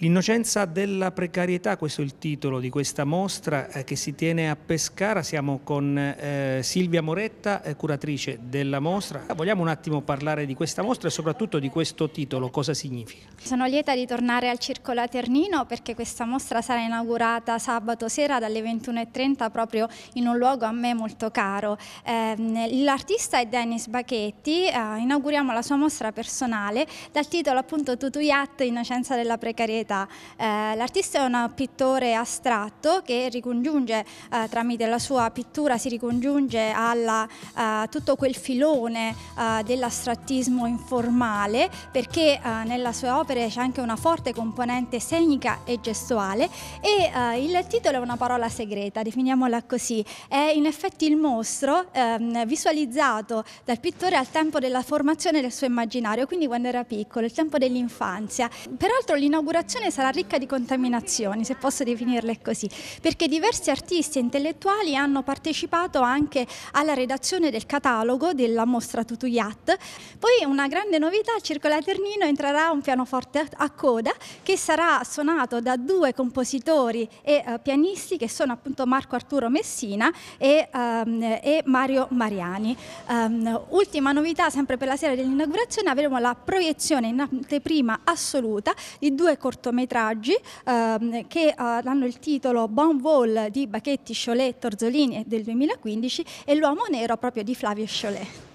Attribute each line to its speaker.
Speaker 1: L'innocenza della precarietà, questo è il titolo di questa mostra eh, che si tiene a Pescara, siamo con eh, Silvia Moretta, eh, curatrice della mostra. Vogliamo un attimo parlare di questa mostra e soprattutto di questo titolo, cosa significa?
Speaker 2: Sono lieta di tornare al Circolo Aternino perché questa mostra sarà inaugurata sabato sera dalle 21.30 proprio in un luogo a me molto caro. Ehm, l'artista è Dennis Bachetti, inauguriamo la sua mostra personale dal titolo appunto Tutuyat, Innocenza della precarietà società. Eh, l'artista è un pittore astratto che ricongiunge eh, tramite la sua pittura si ricongiunge a eh, tutto quel filone eh, dell'astrattismo informale perché eh, nella sua opere c'è anche una forte componente scenica e gestuale e eh, il titolo è una parola segreta, definiamola così. È in effetti il mostro ehm, visualizzato dal pittore al tempo della formazione del suo immaginario, quindi quando era piccolo, il tempo dell'infanzia. Peraltro l'inaugurazione manifestazione sarà ricca di contaminazioni, se posso definirle così, perché diversi artisti e intellettuali hanno partecipato anche alla redazione del catalogo della mostra Tutuyat. Poi una grande novità, al Circo Laternino entrerà un pianoforte a coda che sarà suonato da due compositori e uh, pianisti che sono appunto Marco Arturo Messina e, um, e Mario Mariani. Um, ultima novità, sempre per la sera dell'inaugurazione, avremo la proiezione in anteprima assoluta di due cortometraggi cortometraggi ehm, che eh, hanno il titolo Bon Vol di Bacchetti, Cholet, Torzolini eh, del 2015 e L'uomo nero proprio di Flavio Cholet.